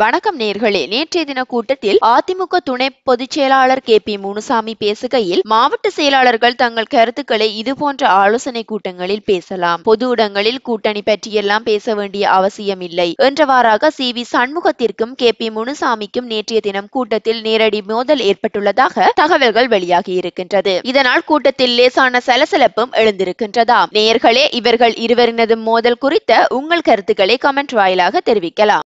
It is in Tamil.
வணக்கம் நேர்களே நேற்றைய தின கூட்டத்தில் அதிமுக துணை பொதுச் செயலாளர் கே பி முனுசாமி பேசுகையில் மாவட்ட செயலாளர்கள் தங்கள் கருத்துக்களை இதுபோன்ற ஆலோசனை கூட்டங்களில் பேசலாம் பொது இடங்களில் கூட்டணி பற்றியெல்லாம் பேச வேண்டிய அவசியம் இல்லை என்றவாறாக சி வி சண்முகத்திற்கும் கே பி முனுசாமிக்கும் நேற்றைய தினம் கூட்டத்தில் நேரடி மோதல் ஏற்பட்டுள்ளதாக தகவல்கள் வெளியாகி இருக்கின்றது இதனால் கூட்டத்தில் லேசான சலசலப்பும் எழுந்திருக்கின்றதாம் நேர்களே இவர்கள் இருவரினதும் மோதல் குறித்த உங்கள் கருத்துக்களை கமெண்ட் வாயிலாக தெரிவிக்கலாம்